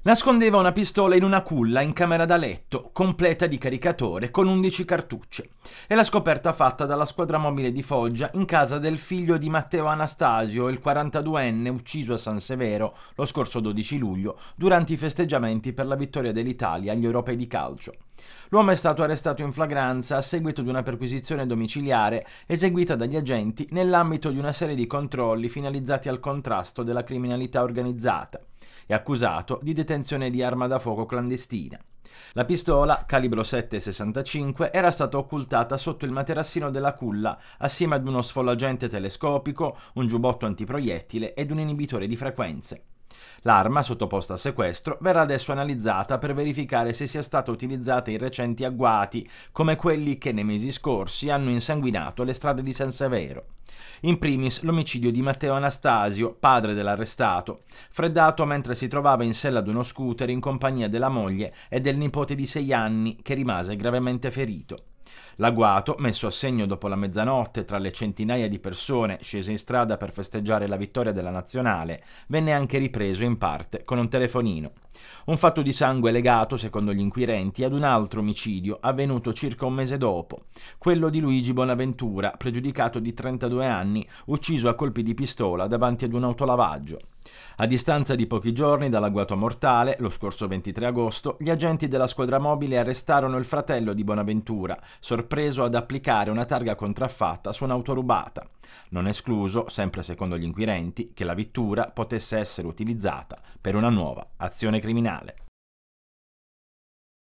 Nascondeva una pistola in una culla in camera da letto, completa di caricatore, con 11 cartucce. E la scoperta fatta dalla squadra mobile di Foggia in casa del figlio di Matteo Anastasio, il 42enne ucciso a San Severo lo scorso 12 luglio, durante i festeggiamenti per la vittoria dell'Italia agli europei di calcio. L'uomo è stato arrestato in flagranza a seguito di una perquisizione domiciliare eseguita dagli agenti nell'ambito di una serie di controlli finalizzati al contrasto della criminalità organizzata e accusato di detenzione di arma da fuoco clandestina. La pistola, calibro 7,65, era stata occultata sotto il materassino della culla assieme ad uno sfollagente telescopico, un giubbotto antiproiettile ed un inibitore di frequenze. L'arma, sottoposta a sequestro, verrà adesso analizzata per verificare se sia stata utilizzata in recenti agguati, come quelli che nei mesi scorsi hanno insanguinato le strade di San Severo. In primis l'omicidio di Matteo Anastasio, padre dell'arrestato, freddato mentre si trovava in sella ad uno scooter in compagnia della moglie e del nipote di sei anni che rimase gravemente ferito. L'agguato, messo a segno dopo la mezzanotte tra le centinaia di persone scese in strada per festeggiare la vittoria della nazionale, venne anche ripreso in parte con un telefonino. Un fatto di sangue legato, secondo gli inquirenti, ad un altro omicidio avvenuto circa un mese dopo, quello di Luigi Bonaventura, pregiudicato di 32 anni, ucciso a colpi di pistola davanti ad un autolavaggio. A distanza di pochi giorni dall'agguato mortale, lo scorso 23 agosto, gli agenti della squadra mobile arrestarono il fratello di Bonaventura, sorpreso ad applicare una targa contraffatta su un'auto rubata. Non escluso, sempre secondo gli inquirenti, che la vittura potesse essere utilizzata per una nuova azione criminale criminale.